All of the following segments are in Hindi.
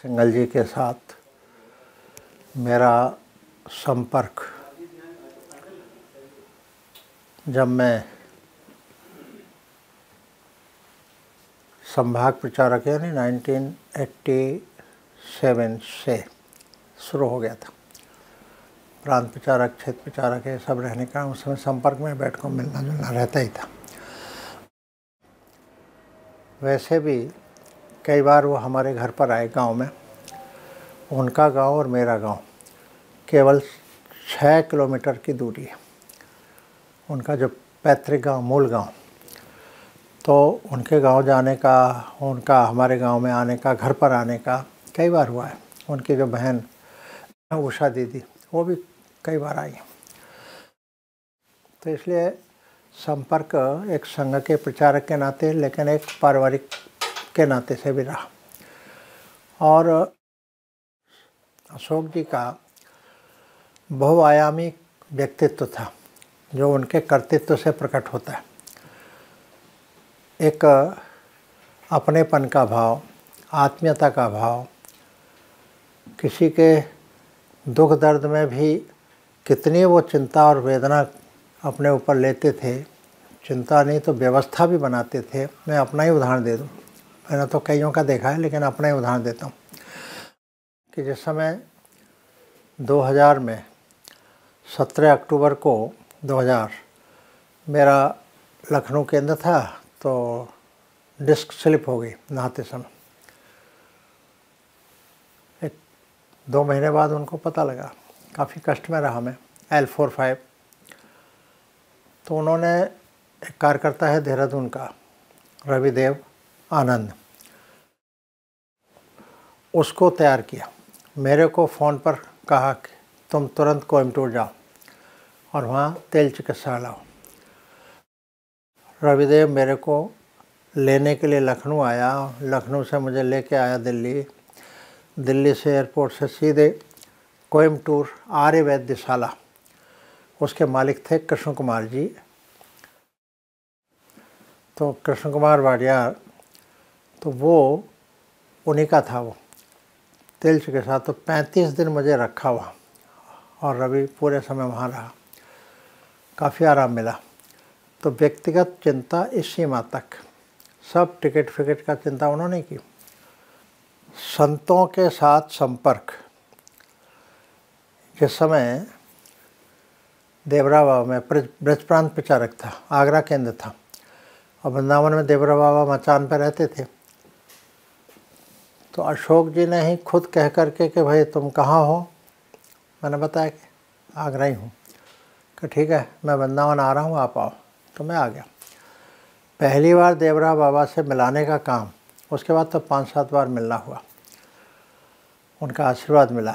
सिंगल जी के साथ मेरा संपर्क जब मैं संभाग प्रचारक यानी 1987 से शुरू हो गया था प्रांत प्रचारक क्षेत्र प्रचारक ये सब रहने का उस समय संपर्क में बैठ कर मिलना जुलना रहता ही था वैसे भी कई बार वो हमारे घर पर आए गांव में उनका गांव और मेरा गांव केवल छः किलोमीटर की दूरी है उनका जो पैतृक गांव मूल गांव तो उनके गांव जाने का उनका हमारे गांव में आने का घर पर आने का कई बार हुआ है उनकी जो बहन उषा दीदी वो भी कई बार आई तो इसलिए संपर्क एक संघ के प्रचारक के नाते लेकिन एक पारिवारिक के नाते से भी रहा और अशोक जी का बहुआयामी व्यक्तित्व था जो उनके कर्तृत्व से प्रकट होता है एक अपनेपन का भाव आत्मीयता का भाव किसी के दुख दर्द में भी कितनी वो चिंता और वेदना अपने ऊपर लेते थे चिंता नहीं तो व्यवस्था भी बनाते थे मैं अपना ही उदाहरण दे दूँ मैंने तो कईयों का देखा है लेकिन अपना ही उदाहरण देता हूँ कि जिस समय 2000 में 17 अक्टूबर को 2000 मेरा लखनऊ केंद्र था तो डिस्क स्लिप हो गई नहाते समय एक दो महीने बाद उनको पता लगा काफ़ी कष्ट में रहा मैं एल फोर फाइव तो उन्होंने एक कार्यकर्ता है देहरादून का रवि देव आनंद उसको तैयार किया मेरे को फ़ोन पर कहा कि तुम तुरंत कोयमटूर जाओ और वहाँ तेल चिकित्सा लाओ रविदेव मेरे को लेने के लिए लखनऊ आया लखनऊ से मुझे लेके आया दिल्ली दिल्ली से एयरपोर्ट से सीधे टूर आर्य वैद्यशाला उसके मालिक थे कृष्ण कुमार जी तो कृष्ण कुमार वाडिया तो वो उन्हीं का था वो तिलच के साथ तो 35 दिन मुझे रखा हुआ और रवि पूरे समय वहाँ रहा काफ़ी आराम मिला तो व्यक्तिगत चिंता इस सीमा तक सब टिकट फिकट का चिंता उन्होंने की संतों के साथ संपर्क जिस समय देवरा बाबा में ब्रज प्रांत प्रचारक था आगरा केंद्र था और वृंदावन में देवरा बाबा मचान पर रहते थे तो अशोक जी ने ही खुद कह कर के कि भाई तुम कहाँ हो मैंने बताया कि आगरा ही हूँ कि ठीक है मैं वृंदावन आ रहा हूँ आप आओ तो मैं आ गया पहली बार देवरा बाबा से मिलाने का काम उसके बाद तो पाँच सात बार मिलना हुआ उनका आशीर्वाद मिला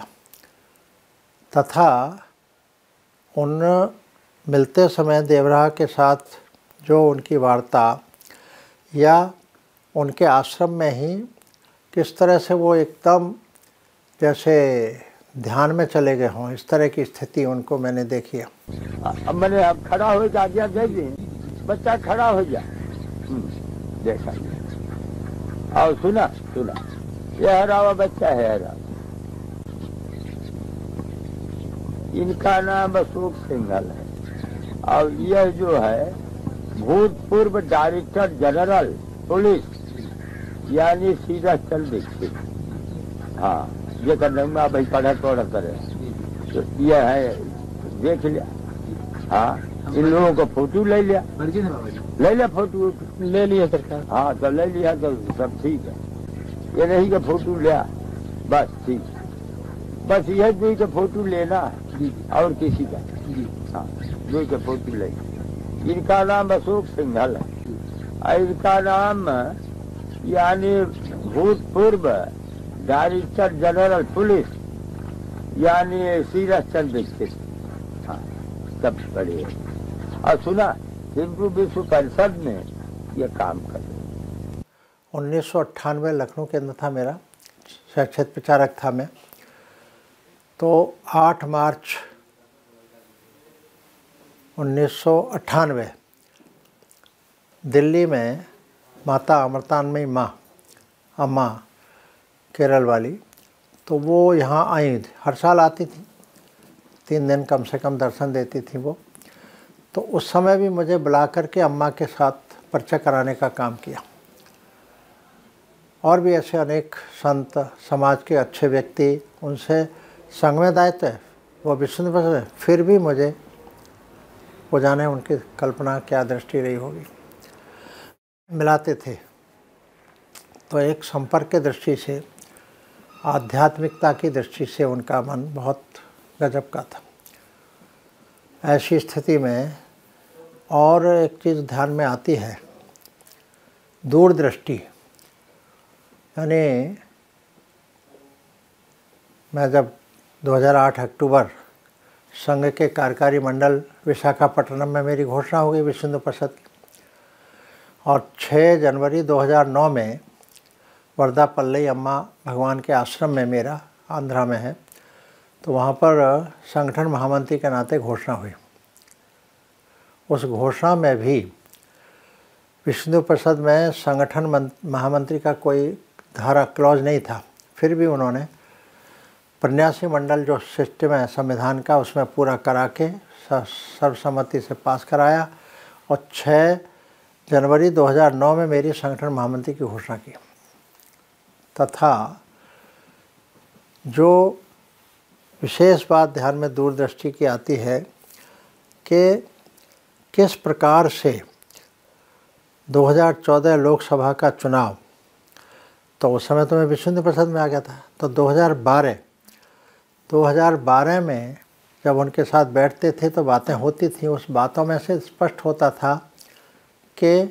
तथा उन मिलते समय देवराह के साथ जो उनकी वार्ता या उनके आश्रम में ही किस तरह से वो एकदम जैसे ध्यान में चले गए हों इस तरह की स्थिति उनको मैंने देखी है अब मैंने अब खड़ा हो जा गया देवी बच्चा खड़ा हो गया हम्म, देखा और सुना सुना यह हरावा बच्चा है हरा इनका नाम अशोक सिंघल है और यह जो है भूतपूर्व डायरेक्टर जनरल पुलिस यानी सीधा चल देखते हाँ ये करने तो में भाई पढ़ा थोड़ा करे तो ये है देख लिया हाँ इन लोगों को फोटो ले लिया ले लिया फोटो ले लिया सरकार हाँ तो ले लिया तो सब ठीक है ये नहीं का फोटो लिया बस ठीक बस यह दुई का फोटो लेना और किसी का हाँ दुई का फोटो ले इनका नाम अशोक सिंघल है इनका नाम यानी भूतपूर्व डायरेक्टर जनरल पुलिस यानी सीरस चंद दीक्षित हाँ सब पढ़े और सुना हिंदू विश्व परिषद में ये काम कर रहे उन्नीस लखनऊ के अंदर था मेरा शैक्षित प्रचारक था मैं तो 8 मार्च उन्नीस दिल्ली में माता अमृतानमयी माँ अम्मा केरल वाली तो वो यहाँ आई हर साल आती थी तीन दिन कम से कम दर्शन देती थी वो तो उस समय भी मुझे बुला करके अम्मा के साथ परिचय कराने का काम किया और भी ऐसे अनेक संत समाज के अच्छे व्यक्ति उनसे संग में दायित्व वो विष्णु फिर भी मुझे वो जाने उनकी कल्पना क्या दृष्टि रही होगी मिलाते थे तो एक संपर्क के दृष्टि से आध्यात्मिकता की दृष्टि से उनका मन बहुत गजब का था ऐसी स्थिति में और एक चीज़ ध्यान में आती है दूरदृष्टि यानी मैं जब 2008 अक्टूबर संघ के कार्यकारी मंडल विशाखापट्टनम में मेरी घोषणा हो गई विश्व हिंदू परिषद की और 6 जनवरी 2009 में वर्धा पल्लई अम्मा भगवान के आश्रम में मेरा आंध्रा में है तो वहाँ पर संगठन महामंत्री के नाते घोषणा हुई उस घोषणा में भी विष्णु प्रसाद में संगठन महामंत्री का कोई धारा क्लॉज नहीं था फिर भी उन्होंने प्रन्यासी मंडल जो सिस्टम है संविधान का उसमें पूरा करा के सर्वसम्मति से पास कराया और छः जनवरी 2009 में मेरी संगठन महामंत्री की घोषणा की तथा जो विशेष बात ध्यान में दूरदृष्टि की आती है कि किस प्रकार से 2014 लोकसभा का चुनाव तो उस समय तो मैं विश्व परिषद में आ गया था तो 2012 2012 में जब उनके साथ बैठते थे तो बातें होती थी उस बातों में से स्पष्ट होता था के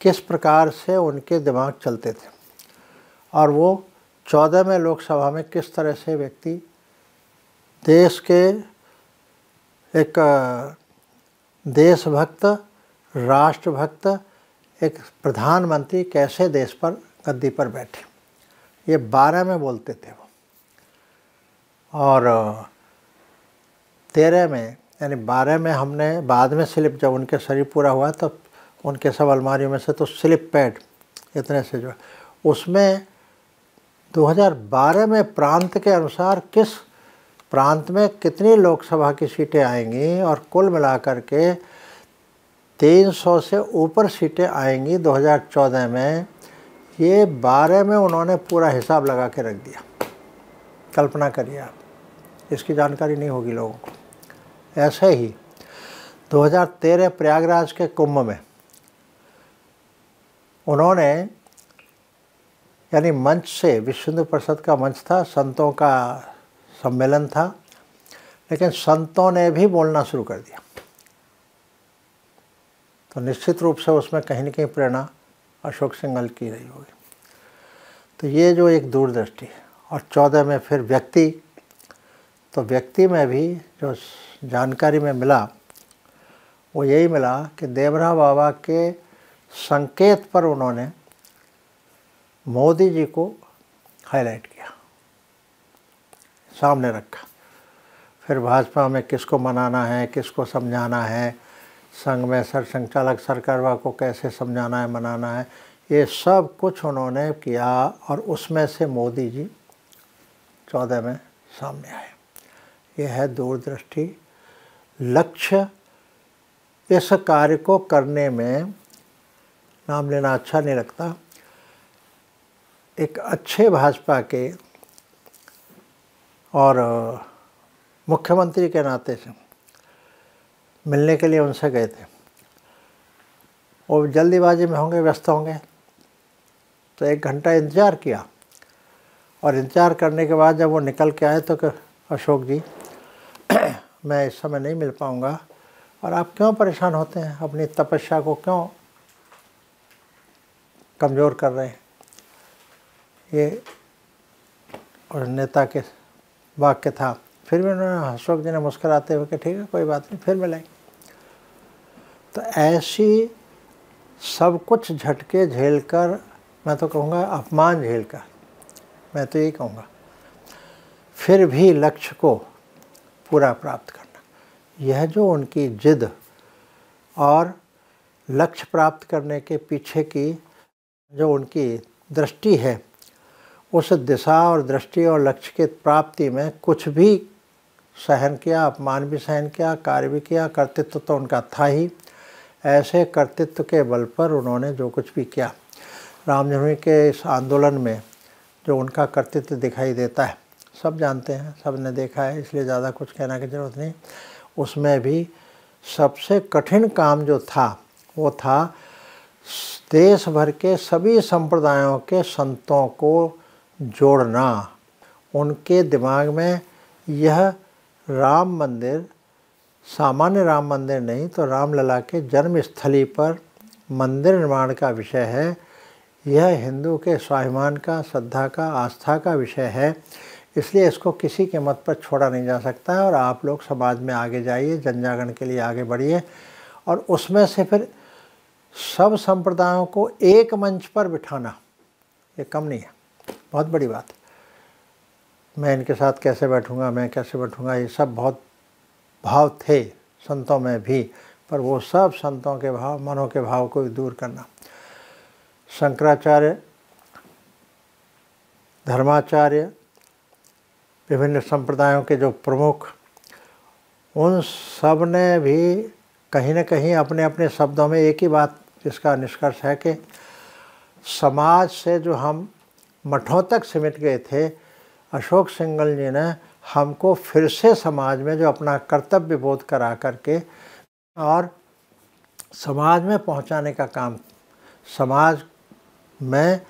किस प्रकार से उनके दिमाग चलते थे और वो चौदहवें लोकसभा में किस तरह से व्यक्ति देश के एक देशभक्त राष्ट्रभक्त एक प्रधानमंत्री कैसे देश पर गद्दी पर बैठे ये बारह में बोलते थे वो और तेरह में यानी बारह में हमने बाद में स्लिप जब उनके शरीर पूरा हुआ तब तो उनके सब अलमारियों में से तो स्लिप पैड इतने से जो उसमें 2012 में प्रांत के अनुसार किस प्रांत में कितनी लोकसभा की सीटें आएंगी और कुल मिलाकर के 300 से ऊपर सीटें आएंगी 2014 में ये बारे में उन्होंने पूरा हिसाब लगा के रख दिया कल्पना करिए आप इसकी जानकारी नहीं होगी लोगों को ऐसे ही 2013 प्रयागराज के कुंभ में उन्होंने यानी मंच से विश्व हिंदू परिषद का मंच था संतों का सम्मेलन था लेकिन संतों ने भी बोलना शुरू कर दिया तो निश्चित रूप से उसमें कहीं ना कहीं प्रेरणा अशोक सिंगल की रही होगी तो ये जो एक दूरदृष्टि और चौदह में फिर व्यक्ति तो व्यक्ति में भी जो जानकारी में मिला वो यही मिला कि देवरा बाबा के संकेत पर उन्होंने मोदी जी को हाईलाइट किया सामने रखा फिर भाजपा में किसको मनाना है किसको समझाना है संघ में सर संचालक सरकारवा को कैसे समझाना है मनाना है ये सब कुछ उन्होंने किया और उसमें से मोदी जी चौदह में सामने आए ये है दूरदृष्टि लक्ष्य इस कार्य को करने में नाम लेना अच्छा नहीं लगता एक अच्छे भाजपा के और मुख्यमंत्री के नाते से मिलने के लिए उनसे गए थे वो जल्दीबाजी में होंगे व्यस्त होंगे तो एक घंटा इंतज़ार किया और इंतज़ार करने के बाद जब वो निकल के आए तो अशोक जी मैं इस समय नहीं मिल पाऊँगा और आप क्यों परेशान होते हैं अपनी तपस्या को क्यों कमज़ोर कर रहे हैं ये नेता के वाक्य था फिर भी उन्होंने अशोक जी ने मुस्कराते हुए कि ठीक है कोई बात नहीं फिर मिलेंगे तो ऐसी सब कुछ झटके झेलकर मैं तो कहूँगा अपमान झेलकर मैं तो यही कहूँगा फिर भी लक्ष्य को पूरा प्राप्त करना यह जो उनकी जिद और लक्ष्य प्राप्त करने के पीछे की जो उनकी दृष्टि है उस दिशा और दृष्टि और लक्ष्य के प्राप्ति में कुछ भी सहन किया अपमान भी सहन किया कार्य भी किया कर्तृत्व तो उनका था ही ऐसे कर्तृत्व के बल पर उन्होंने जो कुछ भी किया जन्मी के इस आंदोलन में जो उनका कर्तृत्व दिखाई देता है सब जानते हैं सब ने देखा है इसलिए ज़्यादा कुछ कहना की जरूरत नहीं उसमें भी सबसे कठिन काम जो था वो था देश भर के सभी संप्रदायों के संतों को जोड़ना उनके दिमाग में यह राम मंदिर सामान्य राम मंदिर नहीं तो रामलला के जन्म स्थली पर मंदिर निर्माण का विषय है यह हिंदू के स्वाभिमान का श्रद्धा का आस्था का विषय है इसलिए इसको किसी के मत पर छोड़ा नहीं जा सकता है और आप लोग समाज में आगे जाइए जन जागरण के लिए आगे बढ़िए और उसमें से फिर सब संप्रदायों को एक मंच पर बिठाना ये कम नहीं है बहुत बड़ी बात मैं इनके साथ कैसे बैठूंगा मैं कैसे बैठूंगा ये सब बहुत भाव थे संतों में भी पर वो सब संतों के भाव मनों के भाव को दूर करना शंकराचार्य धर्माचार्य विभिन्न संप्रदायों के जो प्रमुख उन सब ने भी कहीं ना कहीं अपने अपने शब्दों में एक ही बात इसका निष्कर्ष है कि समाज से जो हम मठों तक सिमट गए थे अशोक सिंगल जी ने हमको फिर से समाज में जो अपना कर्तव्य बोध करा करके और समाज में पहुंचाने का काम समाज में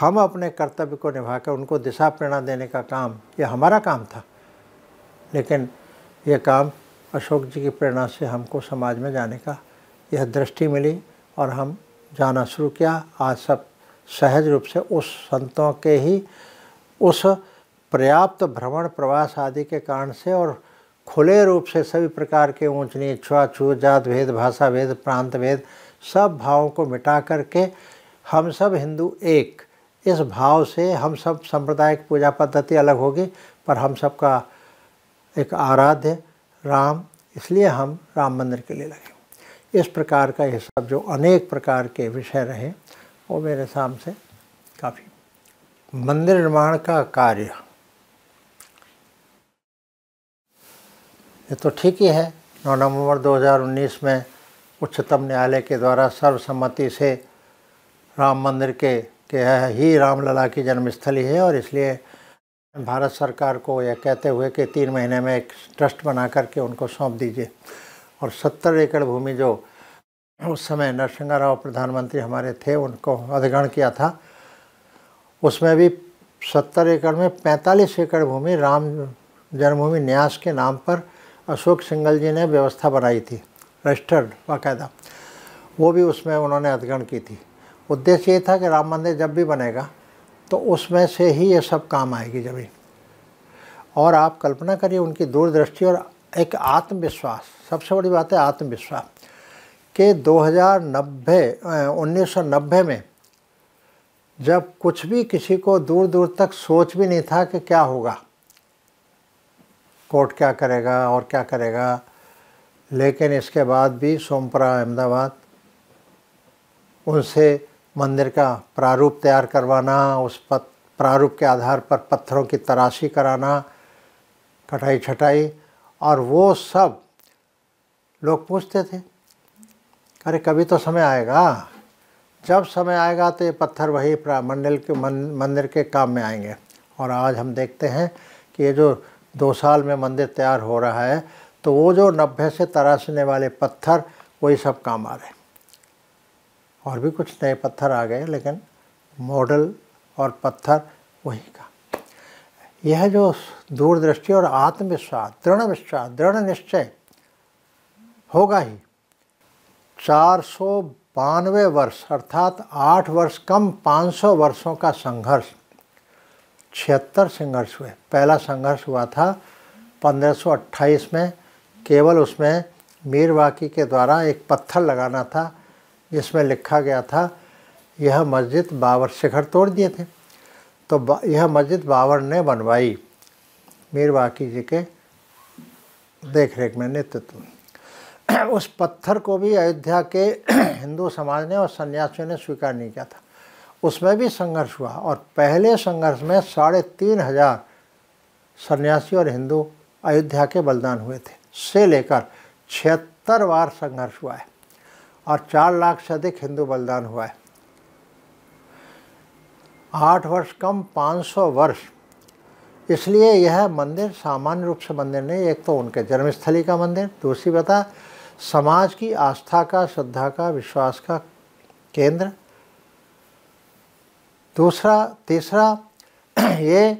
हम अपने कर्तव्य को निभा कर उनको दिशा प्रेरणा देने का काम ये हमारा काम था लेकिन ये काम अशोक जी की प्रेरणा से हमको समाज में जाने का यह दृष्टि मिली और हम जाना शुरू किया आज सब सहज रूप से उस संतों के ही उस पर्याप्त भ्रमण प्रवास आदि के कारण से और खुले रूप से सभी प्रकार के ऊँच नीच छुआछूत जात भेद भाषा भेद प्रांत भेद सब भावों को मिटा करके हम सब हिंदू एक इस भाव से हम सब सांप्रदायिक पूजा पद्धति अलग होगी पर हम सब का एक आराध्य राम इसलिए हम राम मंदिर के लिए लगे इस प्रकार का ये सब जो अनेक प्रकार के विषय रहे वो मेरे सामने से काफ़ी मंदिर निर्माण का कार्य ये तो ठीक ही है 9 नवंबर 2019 में उच्चतम न्यायालय के द्वारा सर्वसम्मति से राम मंदिर के के ही रामलला की जन्मस्थली है और इसलिए भारत सरकार को यह कहते हुए कि तीन महीने में एक ट्रस्ट बना करके उनको सौंप दीजिए और सत्तर एकड़ भूमि जो उस समय नरसिंह राव प्रधानमंत्री हमारे थे उनको अधिग्रहण किया था उसमें भी सत्तर एकड़ में पैंतालीस एकड़ भूमि राम जन्मभूमि न्यास के नाम पर अशोक सिंगल जी ने व्यवस्था बनाई थी रजिस्टर्ड बाकायदा वो भी उसमें उन्होंने अधिग्रहण की थी उद्देश्य ये था कि राम मंदिर जब भी बनेगा तो उसमें से ही ये सब काम आएगी ज़मीन और आप कल्पना करिए उनकी दूरदृष्टि और एक आत्मविश्वास सबसे बड़ी बात है आत्मविश्वास कि सौ नब्बे में जब कुछ भी किसी को दूर दूर तक सोच भी नहीं था कि क्या होगा कोर्ट क्या करेगा और क्या करेगा लेकिन इसके बाद भी सोमपुरा अहमदाबाद उनसे मंदिर का प्रारूप तैयार करवाना उस पत प्रारूप के आधार पर पत्थरों की तराशी कराना कटाई छटाई और वो सब लोग पूछते थे अरे कभी तो समय आएगा जब समय आएगा तो ये पत्थर वही मंडल के मंदिर के काम में आएंगे और आज हम देखते हैं कि ये जो दो साल में मंदिर तैयार हो रहा है तो वो जो नब्बे से तराशने वाले पत्थर वही सब काम आ रहे हैं और भी कुछ नए पत्थर आ गए लेकिन मॉडल और पत्थर वहीं का यह जो दूरदृष्टि और आत्मविश्वास दृढ़ विश्वास दृढ़ निश्चय होगा ही चार सौ बानवे वर्ष अर्थात आठ वर्ष कम पाँच सौ वर्षों का संघर्ष छिहत्तर संघर्ष हुए पहला संघर्ष हुआ था 1528 में केवल उसमें मीरवाकी के द्वारा एक पत्थर लगाना था जिसमें लिखा गया था यह मस्जिद बाबर शिखर तोड़ दिए थे तो यह मस्जिद बाबर ने बनवाई मीर बाकी जी के देख रेख में नेतृत्व उस पत्थर को भी अयोध्या के हिंदू समाज ने और सन्यासियों ने स्वीकार नहीं किया था उसमें भी संघर्ष हुआ और पहले संघर्ष में साढ़े तीन हजार सन्यासी और हिंदू अयोध्या के बलिदान हुए थे से लेकर छिहत्तर बार संघर्ष हुआ है और चार लाख से अधिक हिंदू बलिदान हुआ है आठ वर्ष कम पाँच सौ वर्ष इसलिए यह मंदिर सामान्य रूप से मंदिर नहीं एक तो उनके जन्मस्थली का मंदिर दूसरी बता समाज की आस्था का श्रद्धा का विश्वास का केंद्र दूसरा तीसरा ये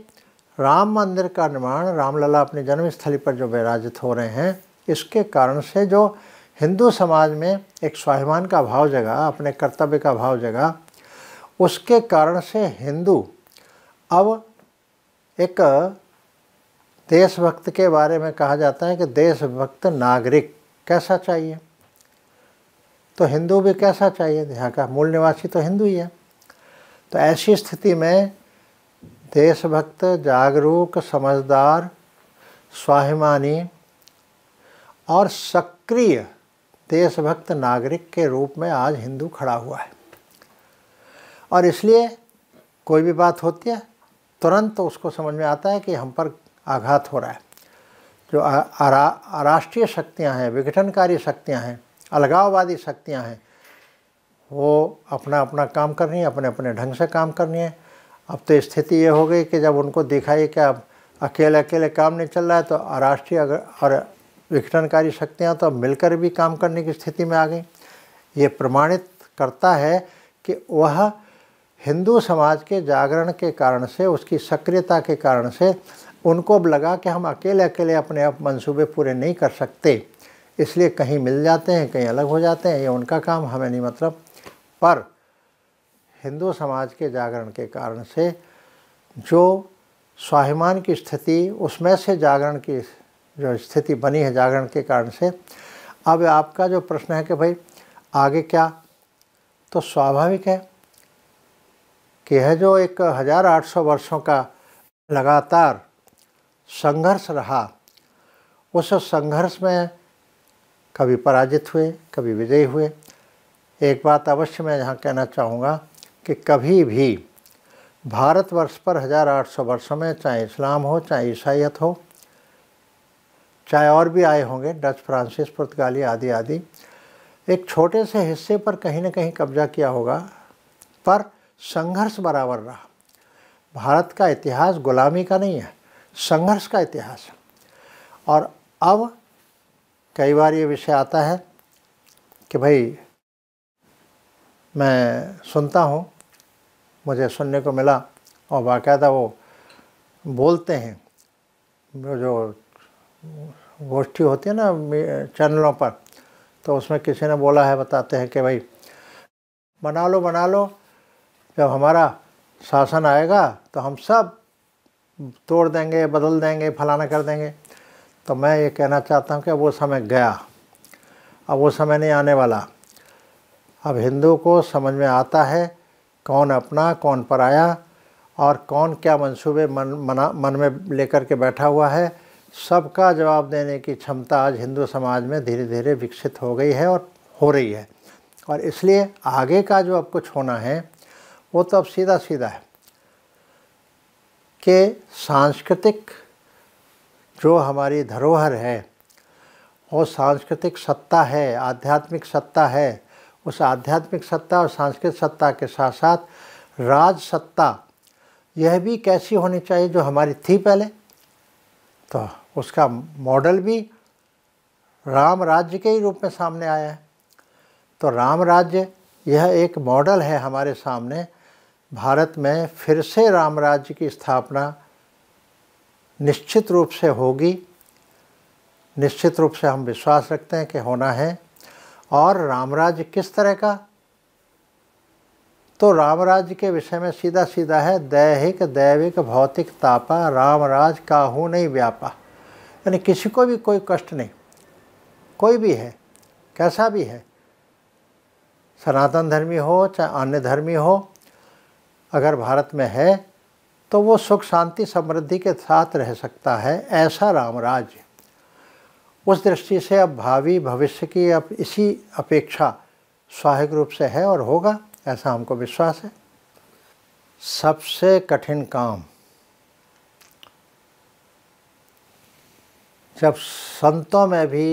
राम मंदिर का निर्माण रामलला अपनी जन्मस्थली पर जो विराजित हो रहे हैं इसके कारण से जो हिंदू समाज में एक स्वाभिमान का भाव जगा अपने कर्तव्य का भाव जगा उसके कारण से हिंदू अब एक देशभक्त के बारे में कहा जाता है कि देशभक्त नागरिक कैसा चाहिए तो हिंदू भी कैसा चाहिए यहाँ का मूल निवासी तो हिंदू ही है तो ऐसी स्थिति में देशभक्त जागरूक समझदार स्वाभिमानी और सक्रिय देशभक्त नागरिक के रूप में आज हिंदू खड़ा हुआ है और इसलिए कोई भी बात होती है तुरंत तो उसको समझ में आता है कि हम पर आघात हो रहा है जो राष्ट्रीय शक्तियां हैं विघटनकारी शक्तियां हैं अलगाववादी शक्तियां हैं वो अपना अपना काम कर रही हैं अपने अपने ढंग से काम कर रही हैं अब तो स्थिति ये हो गई कि जब उनको दिखाई कि अब अकेले अकेले काम नहीं चल रहा है तो राष्ट्रीय और विघटनकारी शक्तियाँ तो मिलकर भी काम करने की स्थिति में आ गई ये प्रमाणित करता है कि वह हिंदू समाज के जागरण के कारण से उसकी सक्रियता के कारण से उनको अब लगा कि हम अकेले अकेले अपने आप मंसूबे पूरे नहीं कर सकते इसलिए कहीं मिल जाते हैं कहीं अलग हो जाते हैं ये उनका काम हमें नहीं मतलब पर हिंदू समाज के जागरण के कारण से जो स्वाभिमान की स्थिति उसमें से जागरण की जो स्थिति बनी है जागरण के कारण से अब आपका जो प्रश्न है कि भाई आगे क्या तो स्वाभाविक है कि यह जो एक हज़ार आठ सौ वर्षों का लगातार संघर्ष रहा उस संघर्ष में कभी पराजित हुए कभी विजयी हुए एक बात अवश्य मैं यहाँ कहना चाहूँगा कि कभी भी भारतवर्ष पर हज़ार आठ सौ वर्षों में चाहे इस्लाम हो चाहे ईसाइत हो चाहे और भी आए होंगे डच फ्रांसिस पुर्तगाली आदि आदि एक छोटे से हिस्से पर कहीं ना कहीं कब्जा किया होगा पर संघर्ष बराबर रहा भारत का इतिहास गुलामी का नहीं है संघर्ष का इतिहास और अब कई बार ये विषय आता है कि भाई मैं सुनता हूँ मुझे सुनने को मिला और बाकायदा वो बोलते हैं जो गोष्ठी होती है ना चैनलों पर तो उसमें किसी ने बोला है बताते हैं कि भाई बना लो बना लो जब हमारा शासन आएगा तो हम सब तोड़ देंगे बदल देंगे फलाना कर देंगे तो मैं ये कहना चाहता हूँ कि वो समय गया अब वो समय नहीं आने वाला अब हिंदू को समझ में आता है कौन अपना कौन पराया और कौन क्या मंसूबे मन मना मन में लेकर के बैठा हुआ है सबका जवाब देने की क्षमता आज हिंदू समाज में धीरे धीरे विकसित हो गई है और हो रही है और इसलिए आगे का जो अब कुछ होना है वो तो अब सीधा सीधा है कि सांस्कृतिक जो हमारी धरोहर है वो सांस्कृतिक सत्ता है आध्यात्मिक सत्ता है उस आध्यात्मिक सत्ता और सांस्कृतिक सत्ता के साथ साथ राज सत्ता यह भी कैसी होनी चाहिए जो हमारी थी पहले तो उसका मॉडल भी राम राज्य के ही रूप में सामने आया है तो राम राज्य यह एक मॉडल है हमारे सामने भारत में फिर से राम राज्य की स्थापना निश्चित रूप से होगी निश्चित रूप से हम विश्वास रखते हैं कि होना है और रामराज्य किस तरह का तो रामराज्य के विषय में सीधा सीधा है दैहिक दैविक भौतिक तापा रामराज काहू नहीं व्यापा यानी किसी को भी कोई कष्ट नहीं कोई भी है कैसा भी है सनातन धर्मी हो चाहे अन्य धर्मी हो अगर भारत में है तो वो सुख शांति समृद्धि के साथ रह सकता है ऐसा रामराज्य उस दृष्टि से अब भावी भविष्य की अब इसी अपेक्षा स्वाहिक रूप से है और होगा ऐसा हमको विश्वास है सबसे कठिन काम जब संतों में भी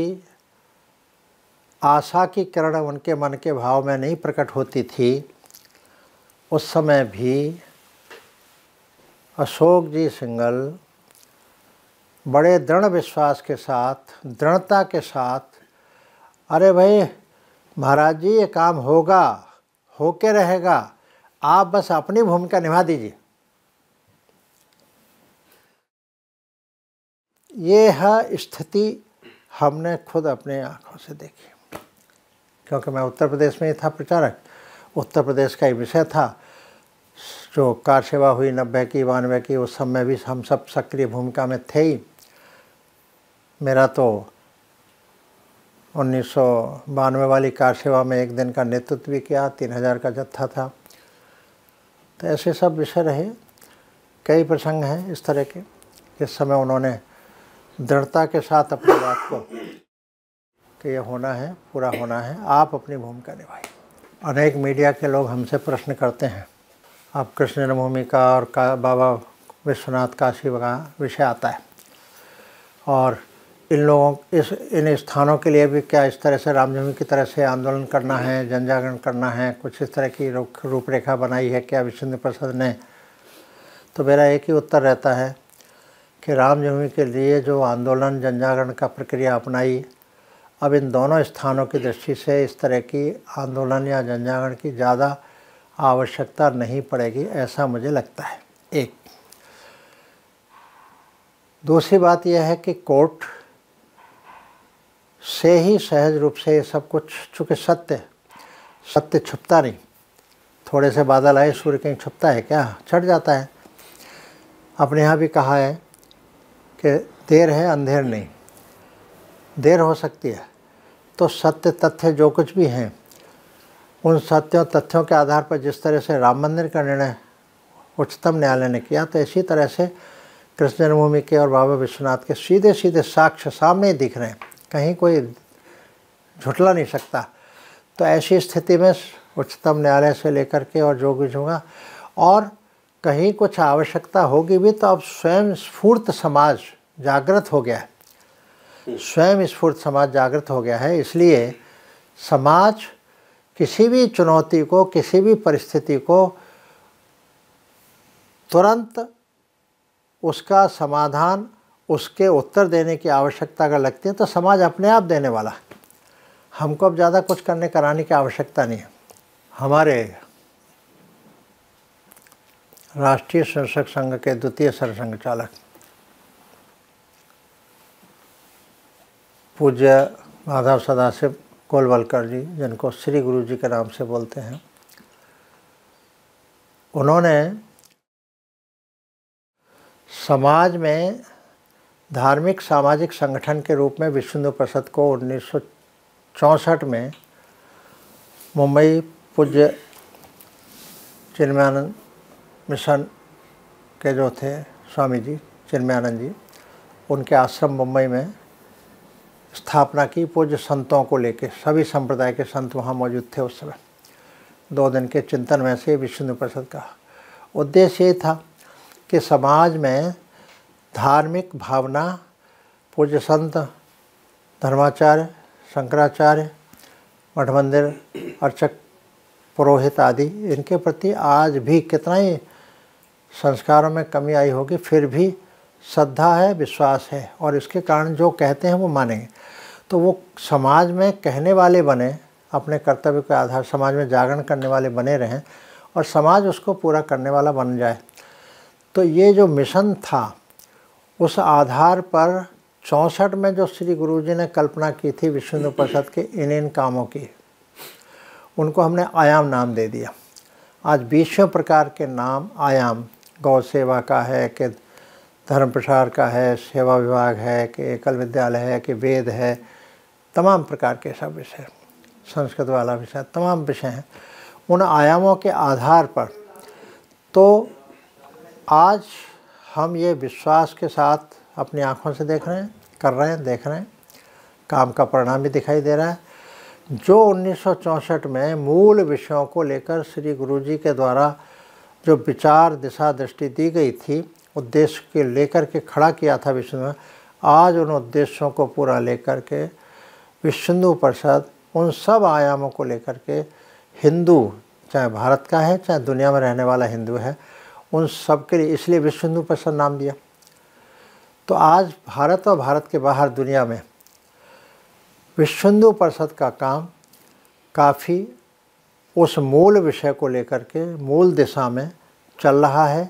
आशा की किरण उनके मन के भाव में नहीं प्रकट होती थी उस समय भी अशोक जी सिंगल बड़े दृढ़ विश्वास के साथ दृढ़ता के साथ अरे भाई महाराज जी ये काम होगा होके रहेगा आप बस अपनी भूमिका निभा दीजिए ये है स्थिति हमने खुद अपने आँखों से देखी क्योंकि मैं उत्तर प्रदेश में ही था प्रचारक उत्तर प्रदेश का ही विषय था जो कार सेवा हुई नब्बे की बानवे की उस समय भी हम सब सक्रिय भूमिका में थे ही मेरा तो उन्नीस बानवे वाली कार सेवा में एक दिन का नेतृत्व भी किया तीन हज़ार का जत्था था तो ऐसे सब विषय रहे कई प्रसंग हैं इस तरह के जिस समय उन्होंने दृढ़ता के साथ अपनी बात को कि यह होना है पूरा होना है आप अपनी भूमिका निभाई अनेक मीडिया के लोग हमसे प्रश्न करते हैं आप कृष्ण जन्मभूमि का और का बाबा विश्वनाथ काशी का विषय आता है और इन लोगों इस इन स्थानों के लिए भी क्या इस तरह से रामजन्म की तरह से आंदोलन करना है जन जागरण करना है कुछ इस तरह की रूपरेखा बनाई है क्या विश्व प्रसाद ने तो मेरा एक ही उत्तर रहता है कि राम जन्मभूमि के लिए जो आंदोलन जनजागरण का प्रक्रिया अपनाई अब इन दोनों स्थानों की दृष्टि से इस तरह की आंदोलन या जनजागरण की ज़्यादा आवश्यकता नहीं पड़ेगी ऐसा मुझे लगता है एक दूसरी बात यह है कि कोर्ट से ही सहज रूप से ये सब कुछ चूँकि सत्य सत्य छुपता नहीं थोड़े से बादल आए सूर्य कहीं छुपता है क्या चढ़ जाता है अपने यहाँ भी कहा है कि देर है अंधेर नहीं देर हो सकती है तो सत्य तथ्य जो कुछ भी हैं उन सत्यों तथ्यों के आधार पर जिस तरह से राम मंदिर का निर्णय उच्चतम न्यायालय ने किया तो इसी तरह से कृष्ण जन्मभूमि के और बाबा विश्वनाथ के सीधे सीधे साक्ष्य सामने ही दिख रहे हैं कहीं कोई झुटला नहीं सकता तो ऐसी स्थिति में उच्चतम न्यायालय से लेकर के और जो कुछ होगा और कहीं कुछ आवश्यकता होगी भी तो अब स्वयं स्फूर्त समाज जागृत हो गया है स्वयं स्फूर्त समाज जागृत हो गया है इसलिए समाज किसी भी चुनौती को किसी भी परिस्थिति को तुरंत उसका समाधान उसके उत्तर देने की आवश्यकता अगर लगती है तो समाज अपने आप देने वाला हमको अब ज़्यादा कुछ करने कराने की आवश्यकता नहीं है हमारे राष्ट्रीय सरसक संघ के द्वितीय सरसंघ चालक पूज्य माधव सदाशिव कोलवलकर जी जिनको श्री गुरु जी के नाम से बोलते हैं उन्होंने समाज में धार्मिक सामाजिक संगठन के रूप में विश्व प्रसाद परिषद को उन्नीस में मुंबई पूज्य चिन्मयानंद मिशन के जो थे स्वामी जी चिन्मयानंद जी उनके आश्रम मुंबई में स्थापना की पूज्य संतों को लेके सभी संप्रदाय के संत वहाँ मौजूद थे उस समय दो दिन के चिंतन में से विश्व हिंदू परिषद का उद्देश्य ये था कि समाज में धार्मिक भावना पूज्य संत धर्माचार्य शंकराचार्य मठ मंदिर अर्चक पुरोहित आदि इनके प्रति आज भी कितना ही संस्कारों में कमी आई होगी फिर भी श्रद्धा है विश्वास है और इसके कारण जो कहते हैं वो मानेंगे तो वो समाज में कहने वाले बने अपने कर्तव्य के आधार समाज में जागरण करने वाले बने रहें और समाज उसको पूरा करने वाला बन जाए तो ये जो मिशन था उस आधार पर चौंसठ में जो श्री गुरु जी ने कल्पना की थी विश्व हिंदू परिषद के इन इन कामों की उनको हमने आयाम नाम दे दिया आज बीसवें प्रकार के नाम आयाम गौ सेवा का है कि धर्म प्रसार का है सेवा विभाग है कि एकल विद्यालय है कि वेद है तमाम प्रकार के सब विषय संस्कृत वाला विषय तमाम विषय हैं उन आयामों के आधार पर तो आज हम ये विश्वास के साथ अपनी आँखों से देख रहे हैं कर रहे हैं देख रहे हैं काम का परिणाम भी दिखाई दे रहा है जो उन्नीस में मूल विषयों को लेकर श्री गुरुजी के द्वारा जो विचार दिशा दृष्टि दी गई थी उद्देश्य के लेकर के खड़ा किया था विष्णु में आज उन उद्देश्यों को पूरा लेकर के विष्णु परिषद उन सब आयामों को लेकर के हिंदू चाहे भारत का है चाहे दुनिया में रहने वाला हिंदू है उन सब के लिए इसलिए विश्व हिंदू परिषद नाम दिया तो आज भारत और भारत के बाहर दुनिया में विश्व हिंदू परिषद का काम काफ़ी उस मूल विषय को लेकर के मूल दिशा में चल रहा है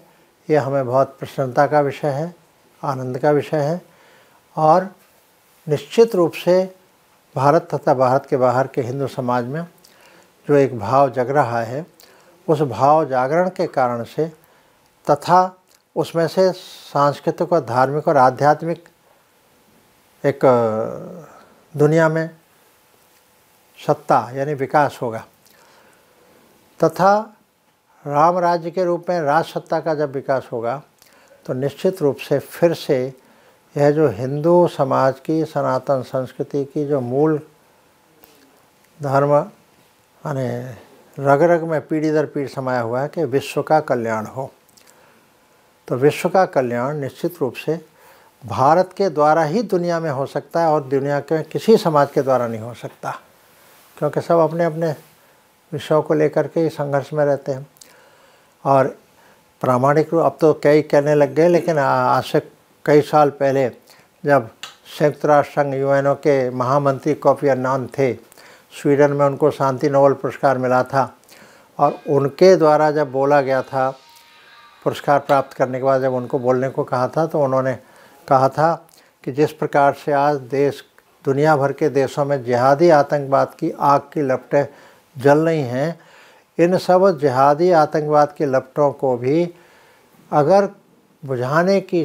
यह हमें बहुत प्रसन्नता का विषय है आनंद का विषय है और निश्चित रूप से भारत तथा भारत के बाहर के हिंदू समाज में जो एक भाव जग रहा है उस भाव जागरण के कारण से तथा उसमें से सांस्कृतिक और धार्मिक और आध्यात्मिक एक दुनिया में सत्ता यानी विकास होगा तथा राम राज्य के रूप में राजसत्ता का जब विकास होगा तो निश्चित रूप से फिर से यह जो हिंदू समाज की सनातन संस्कृति की जो मूल धर्म माने रग रग में पीढ़ी दर पीढ़ी समाया हुआ है कि विश्व का कल्याण हो तो विश्व का कल्याण निश्चित रूप से भारत के द्वारा ही दुनिया में हो सकता है और दुनिया के किसी समाज के द्वारा नहीं हो सकता क्योंकि सब अपने अपने विषयों को लेकर के संघर्ष में रहते हैं और प्रामाणिक रूप अब तो कई कहने लग गए लेकिन आज से कई साल पहले जब संयुक्त राष्ट्र संघ यू के महामंत्री कॉफी अन्नान थे स्वीडन में उनको शांति नोबल पुरस्कार मिला था और उनके द्वारा जब बोला गया था पुरस्कार प्राप्त करने के बाद जब उनको बोलने को कहा था तो उन्होंने कहा था कि जिस प्रकार से आज देश दुनिया भर के देशों में जिहादी आतंकवाद की आग की लपटें जल रही हैं इन सब जिहादी आतंकवाद के लपटों को भी अगर बुझाने की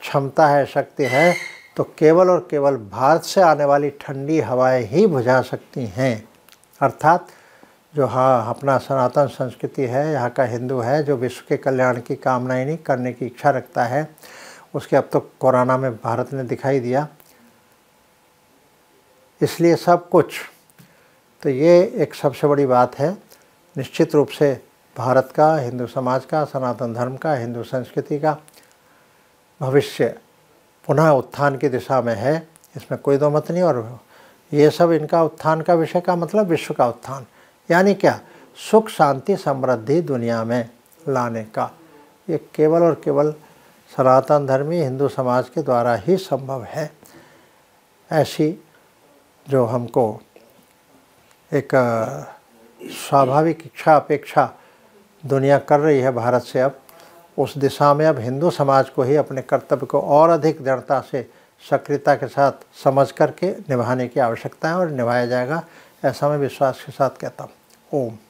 क्षमता है शक्ति है तो केवल और केवल भारत से आने वाली ठंडी हवाएं ही बुझा सकती हैं अर्थात जो हाँ अपना सनातन संस्कृति है यहाँ का हिंदू है जो विश्व के कल्याण की कामना ही नहीं करने की इच्छा रखता है उसके अब तो कोरोना में भारत ने दिखाई दिया इसलिए सब कुछ तो ये एक सबसे बड़ी बात है निश्चित रूप से भारत का हिंदू समाज का सनातन धर्म का हिंदू संस्कृति का भविष्य पुनः उत्थान की दिशा में है इसमें कोई दो मत नहीं और ये सब इनका उत्थान का विषय का मतलब विश्व का उत्थान यानी क्या सुख शांति समृद्धि दुनिया में लाने का ये केवल और केवल सनातन धर्मी हिंदू समाज के द्वारा ही संभव है ऐसी जो हमको एक स्वाभाविक इच्छा अपेक्षा दुनिया कर रही है भारत से अब उस दिशा में अब हिंदू समाज को ही अपने कर्तव्य को और अधिक दृढ़ता से सक्रियता के साथ समझ करके निभाने की आवश्यकता है और निभाया जाएगा ऐसा मैं विश्वास के साथ कहता हूँ ओम